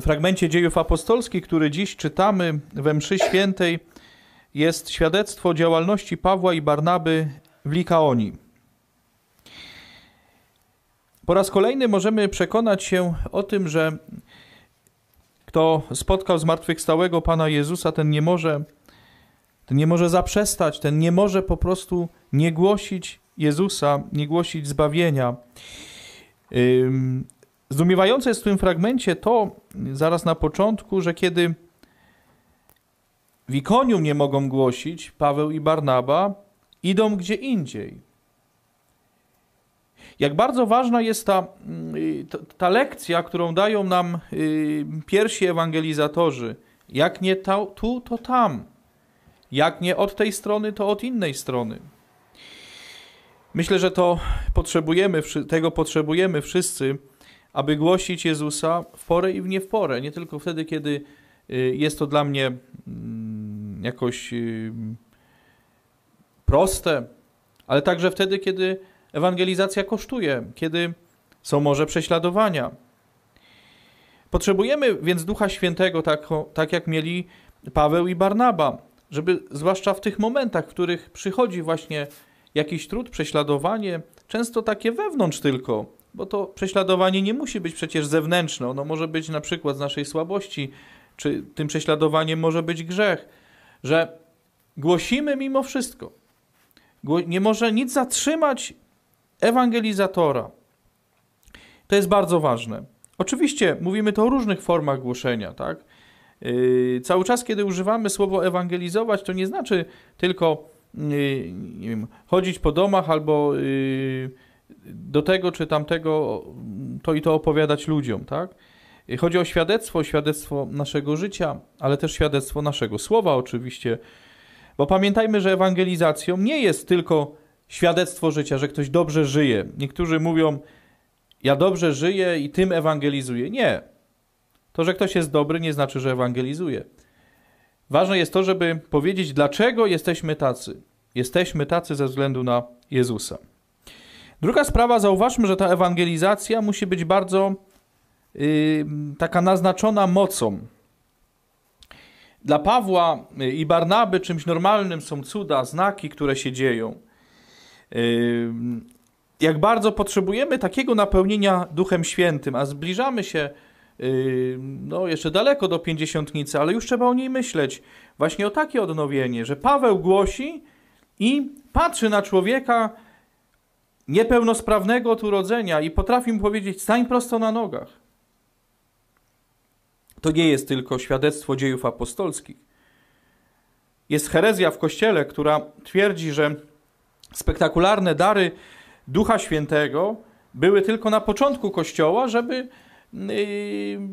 fragmencie dziejów apostolskich, który dziś czytamy we mszy świętej, jest świadectwo działalności Pawła i Barnaby w Likaonii. Po raz kolejny możemy przekonać się o tym, że kto spotkał zmartwychwstałego Pana Jezusa, ten nie może ten nie może zaprzestać, ten nie może po prostu nie głosić Jezusa, nie głosić zbawienia. Zdumiewające jest w tym fragmencie to, zaraz na początku, że kiedy w Ikonium nie mogą głosić, Paweł i Barnaba idą gdzie indziej. Jak bardzo ważna jest ta, y, ta lekcja, którą dają nam y, pierwsi ewangelizatorzy. Jak nie ta, tu, to tam. Jak nie od tej strony, to od innej strony. Myślę, że to potrzebujemy, tego potrzebujemy wszyscy aby głosić Jezusa w porę i w nie w porę, nie tylko wtedy, kiedy y, jest to dla mnie mm, jakoś y, proste, ale także wtedy, kiedy ewangelizacja kosztuje, kiedy są może prześladowania. Potrzebujemy więc Ducha Świętego, tak, tak jak mieli Paweł i Barnaba, żeby zwłaszcza w tych momentach, w których przychodzi właśnie jakiś trud, prześladowanie, często takie wewnątrz tylko, bo to prześladowanie nie musi być przecież zewnętrzne. Ono może być na przykład z naszej słabości, czy tym prześladowaniem może być grzech, że głosimy mimo wszystko. Nie może nic zatrzymać ewangelizatora. To jest bardzo ważne. Oczywiście mówimy to o różnych formach głoszenia, tak? Yy, cały czas, kiedy używamy słowo ewangelizować, to nie znaczy tylko yy, nie wiem, chodzić po domach albo yy, do tego czy tamtego to i to opowiadać ludziom, tak? Chodzi o świadectwo, świadectwo naszego życia, ale też świadectwo naszego słowa, oczywiście. Bo pamiętajmy, że ewangelizacją nie jest tylko świadectwo życia, że ktoś dobrze żyje. Niektórzy mówią, ja dobrze żyję i tym ewangelizuję. Nie. To, że ktoś jest dobry, nie znaczy, że ewangelizuje. Ważne jest to, żeby powiedzieć, dlaczego jesteśmy tacy. Jesteśmy tacy ze względu na Jezusa. Druga sprawa, zauważmy, że ta ewangelizacja musi być bardzo yy, taka naznaczona mocą. Dla Pawła y, i Barnaby czymś normalnym są cuda, znaki, które się dzieją. Y, jak bardzo potrzebujemy takiego napełnienia Duchem Świętym, a zbliżamy się y, no, jeszcze daleko do pięćdziesiątnicy, ale już trzeba o niej myśleć. Właśnie o takie odnowienie, że Paweł głosi i patrzy na człowieka, niepełnosprawnego od urodzenia i potrafi mu powiedzieć: stań prosto na nogach. To nie jest tylko świadectwo dziejów apostolskich. Jest herezja w kościele, która twierdzi, że spektakularne dary Ducha Świętego były tylko na początku kościoła, żeby y,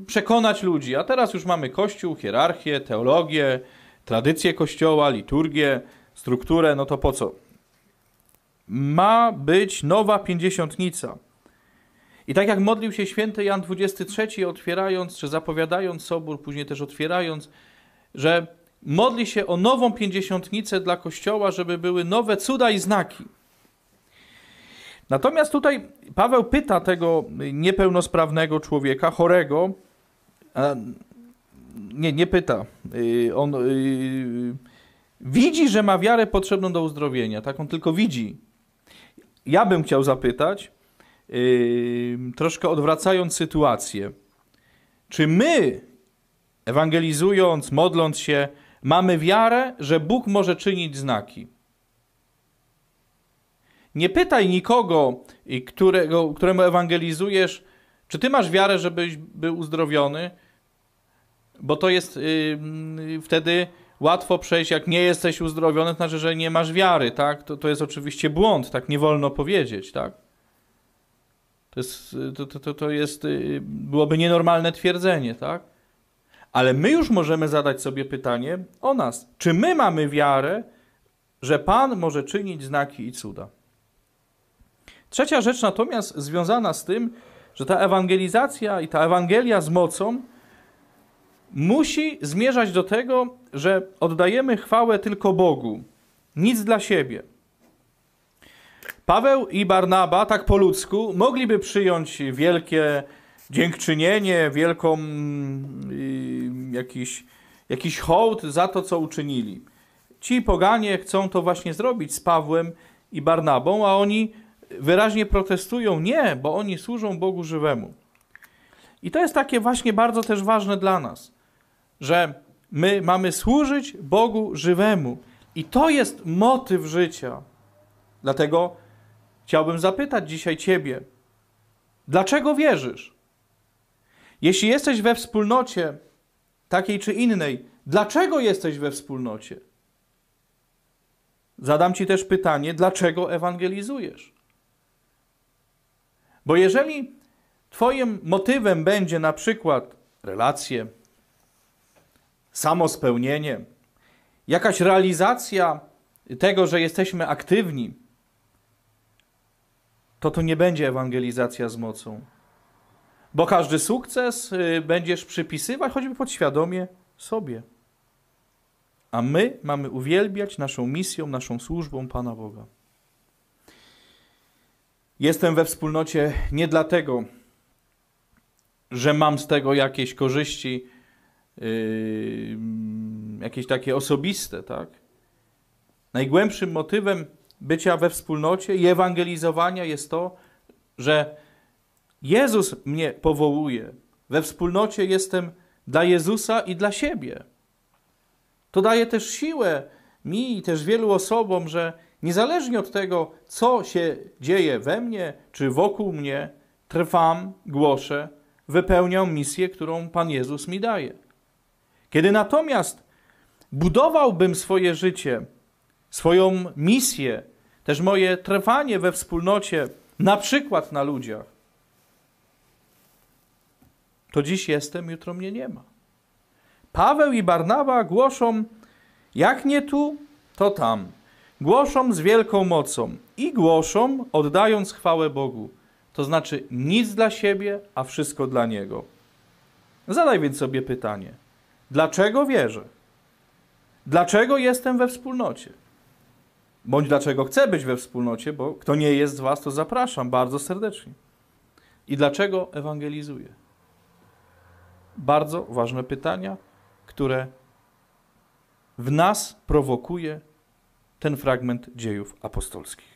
przekonać ludzi. A teraz już mamy kościół, hierarchię, teologię, tradycję kościoła, liturgię, strukturę. No to po co? ma być nowa pięćdziesiątnica. I tak jak modlił się święty Jan 23, otwierając czy zapowiadając sobór, później też otwierając, że modli się o nową pięćdziesiątnicę dla Kościoła, żeby były nowe cuda i znaki. Natomiast tutaj Paweł pyta tego niepełnosprawnego człowieka, chorego, nie, nie pyta. Y, on y, widzi, że ma wiarę potrzebną do uzdrowienia, tak? On tylko widzi ja bym chciał zapytać, yy, troszkę odwracając sytuację, czy my, ewangelizując, modląc się, mamy wiarę, że Bóg może czynić znaki? Nie pytaj nikogo, którego, któremu ewangelizujesz, czy ty masz wiarę, żebyś był uzdrowiony, bo to jest yy, wtedy łatwo przejść, jak nie jesteś uzdrowiony, to znaczy, że nie masz wiary, tak? To, to jest oczywiście błąd, tak nie wolno powiedzieć, tak? To jest, to, to, to jest, y, byłoby nienormalne twierdzenie, tak? Ale my już możemy zadać sobie pytanie o nas. Czy my mamy wiarę, że Pan może czynić znaki i cuda? Trzecia rzecz natomiast związana z tym, że ta ewangelizacja i ta Ewangelia z mocą musi zmierzać do tego, że oddajemy chwałę tylko Bogu, nic dla siebie. Paweł i Barnaba, tak po ludzku, mogliby przyjąć wielkie dziękczynienie, wielką mm, jakiś, jakiś hołd za to, co uczynili. Ci poganie chcą to właśnie zrobić z Pawłem i Barnabą, a oni wyraźnie protestują nie, bo oni służą Bogu żywemu. I to jest takie właśnie bardzo też ważne dla nas że my mamy służyć Bogu żywemu. I to jest motyw życia. Dlatego chciałbym zapytać dzisiaj Ciebie, dlaczego wierzysz? Jeśli jesteś we wspólnocie takiej czy innej, dlaczego jesteś we wspólnocie? Zadam Ci też pytanie, dlaczego ewangelizujesz? Bo jeżeli Twoim motywem będzie na przykład relacje, samospełnienie, jakaś realizacja tego, że jesteśmy aktywni, to to nie będzie ewangelizacja z mocą. Bo każdy sukces y, będziesz przypisywać choćby podświadomie sobie. A my mamy uwielbiać naszą misją, naszą służbą Pana Boga. Jestem we wspólnocie nie dlatego, że mam z tego jakieś korzyści, Yy, jakieś takie osobiste, tak? Najgłębszym motywem bycia we wspólnocie i ewangelizowania jest to, że Jezus mnie powołuje. We wspólnocie jestem dla Jezusa i dla siebie. To daje też siłę mi i też wielu osobom, że niezależnie od tego, co się dzieje we mnie czy wokół mnie, trwam, głoszę, wypełniam misję, którą Pan Jezus mi daje. Kiedy natomiast budowałbym swoje życie, swoją misję, też moje trwanie we wspólnocie, na przykład na ludziach, to dziś jestem, jutro mnie nie ma. Paweł i Barnawa głoszą, jak nie tu, to tam. Głoszą z wielką mocą i głoszą, oddając chwałę Bogu. To znaczy nic dla siebie, a wszystko dla Niego. Zadaj więc sobie pytanie – Dlaczego wierzę? Dlaczego jestem we wspólnocie? Bądź dlaczego chcę być we wspólnocie, bo kto nie jest z Was, to zapraszam bardzo serdecznie. I dlaczego ewangelizuję? Bardzo ważne pytania, które w nas prowokuje ten fragment dziejów apostolskich.